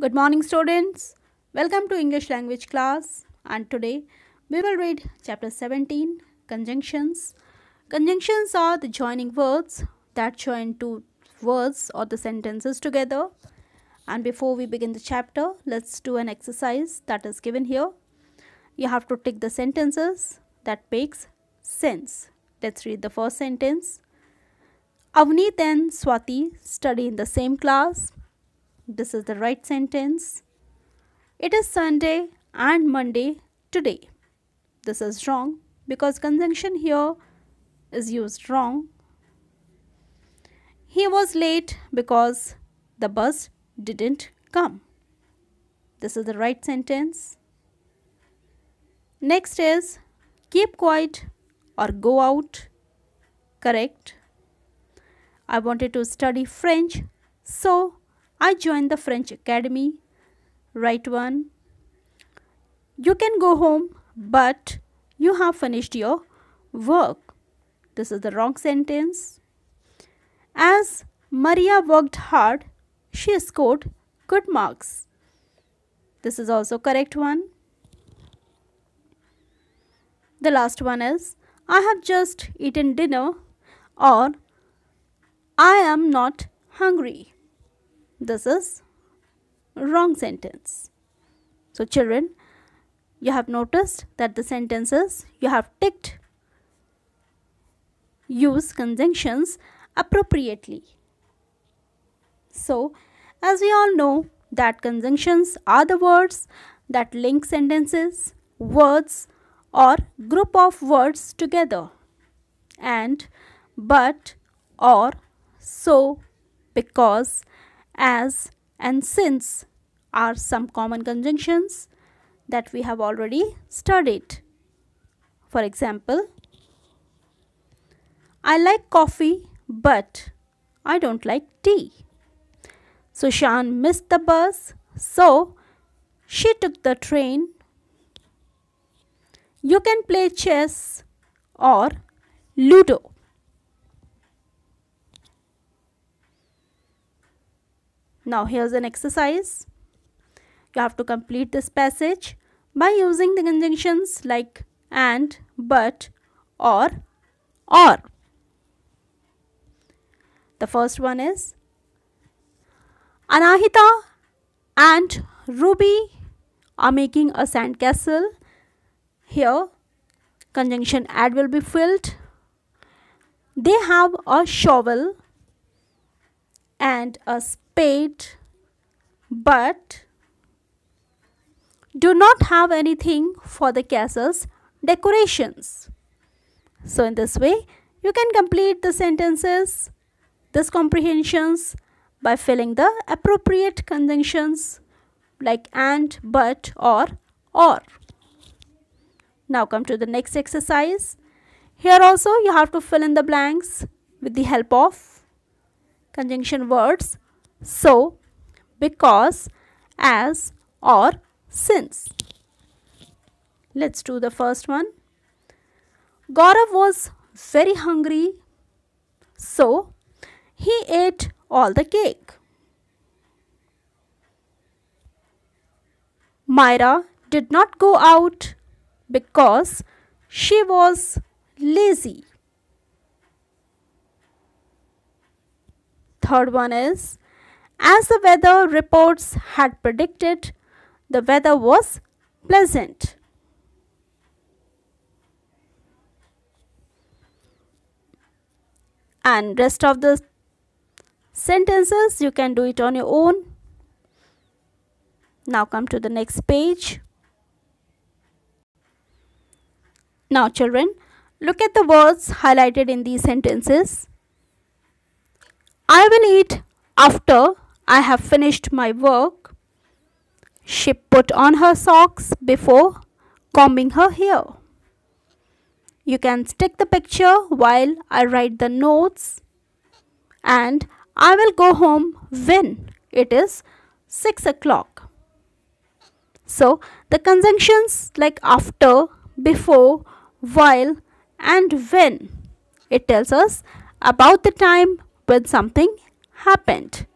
Good morning students. Welcome to English language class and today we will read chapter 17 conjunctions. Conjunctions are the joining words that join two words or the sentences together. And before we begin the chapter, let's do an exercise that is given here. You have to tick the sentences that makes sense. Let's read the first sentence. Avni and Swati study in the same class this is the right sentence. It is Sunday and Monday today. This is wrong because conjunction here is used wrong. He was late because the bus didn't come. This is the right sentence. Next is keep quiet or go out. Correct. I wanted to study French, so I joined the French Academy. Right one. You can go home, but you have finished your work. This is the wrong sentence. As Maria worked hard, she scored good marks. This is also correct one. The last one is I have just eaten dinner or I am not hungry this is wrong sentence. So children, you have noticed that the sentences you have ticked use conjunctions appropriately. So as we all know that conjunctions are the words that link sentences, words or group of words together and but or so because as and since are some common conjunctions that we have already studied. For example, I like coffee but I don't like tea. So Shan missed the bus so she took the train. You can play chess or Ludo. Now here's an exercise. You have to complete this passage by using the conjunctions like and, but, or, or. The first one is Anahita and Ruby are making a sandcastle. Here, conjunction ad will be filled. They have a shovel and a spoon paid but do not have anything for the castle's decorations. So in this way, you can complete the sentences, this comprehensions by filling the appropriate conjunctions like and, but, or, or. Now come to the next exercise. Here also you have to fill in the blanks with the help of conjunction words so, because, as or since. Let's do the first one. Gaurav was very hungry, so he ate all the cake. Myra did not go out because she was lazy. Third one is as the weather reports had predicted, the weather was pleasant. And rest of the sentences you can do it on your own. Now come to the next page. Now children, look at the words highlighted in these sentences. I will eat after I have finished my work. She put on her socks before combing her hair. You can stick the picture while I write the notes and I will go home when it is 6 o'clock. So the conjunctions like after, before, while and when it tells us about the time when something happened.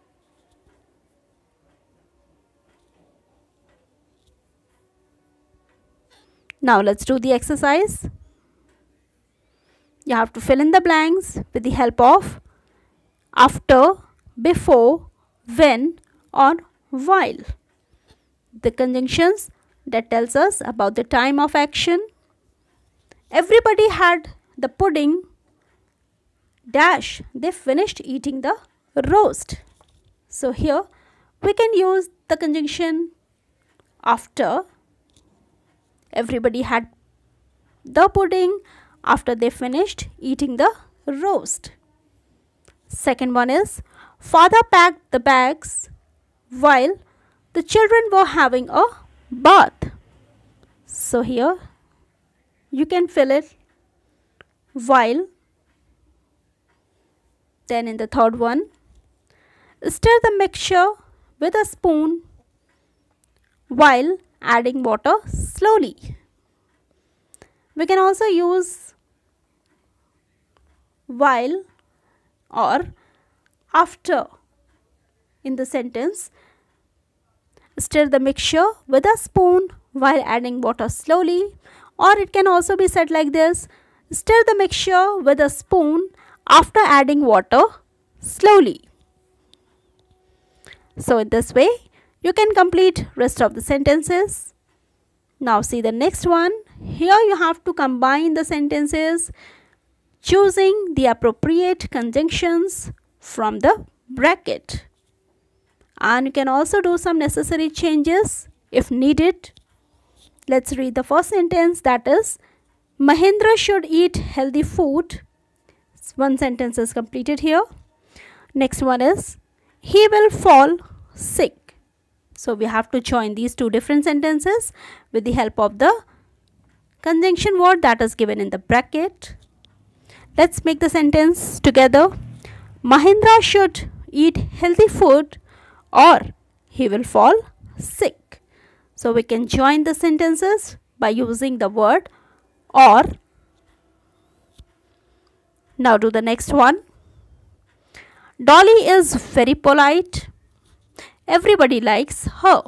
Now let's do the exercise. You have to fill in the blanks with the help of after, before, when or while. The conjunctions that tells us about the time of action. Everybody had the pudding dash they finished eating the roast. So here we can use the conjunction after Everybody had the pudding after they finished eating the roast. Second one is father packed the bags while the children were having a bath. So here you can fill it while then in the third one stir the mixture with a spoon while adding water slowly. We can also use while or after in the sentence. Stir the mixture with a spoon while adding water slowly or it can also be said like this. Stir the mixture with a spoon after adding water slowly. So in this way you can complete rest of the sentences. Now see the next one. Here you have to combine the sentences choosing the appropriate conjunctions from the bracket. And you can also do some necessary changes if needed. Let's read the first sentence that is Mahendra should eat healthy food. One sentence is completed here. Next one is he will fall sick. So we have to join these two different sentences with the help of the conjunction word that is given in the bracket. Let's make the sentence together. Mahindra should eat healthy food or he will fall sick. So we can join the sentences by using the word or. Now do the next one. Dolly is very polite everybody likes her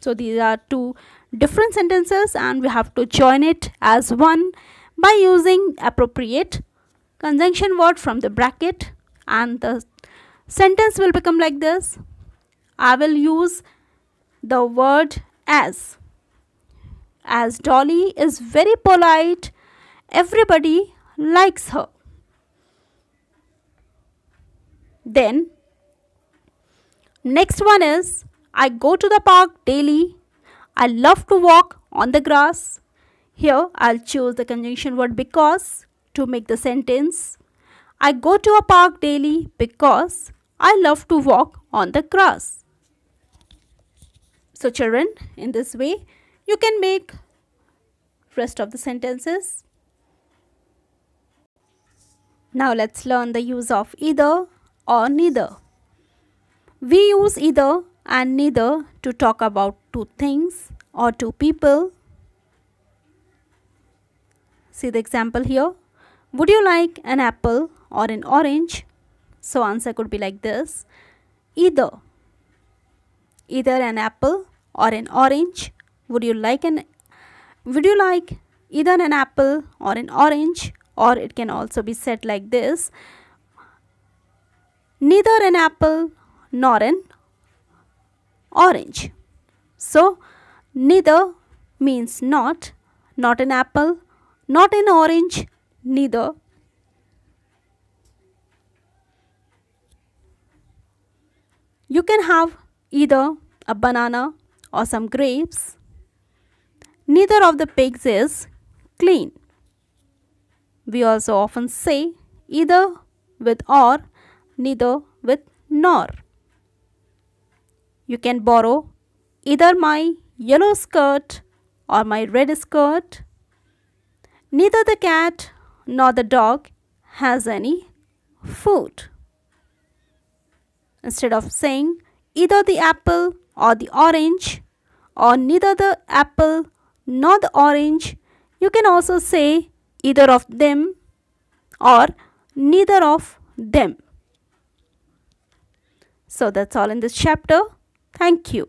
so these are two different sentences and we have to join it as one by using appropriate conjunction word from the bracket and the sentence will become like this i will use the word as as dolly is very polite everybody likes her then Next one is I go to the park daily. I love to walk on the grass. Here I'll choose the conjunction word because to make the sentence. I go to a park daily because I love to walk on the grass. So children, in this way, you can make rest of the sentences. Now let's learn the use of either or neither. We use either and neither to talk about two things or two people. See the example here. Would you like an apple or an orange? So answer could be like this. Either. Either an apple or an orange. Would you like an would you like either an apple or an orange or it can also be said like this neither an apple nor an orange. So, neither means not, not an apple, not an orange, neither. You can have either a banana or some grapes. Neither of the pigs is clean. We also often say either with or, neither with nor you can borrow either my yellow skirt or my red skirt. Neither the cat nor the dog has any food. Instead of saying either the apple or the orange or neither the apple nor the orange, you can also say either of them or neither of them. So that's all in this chapter. Thank you.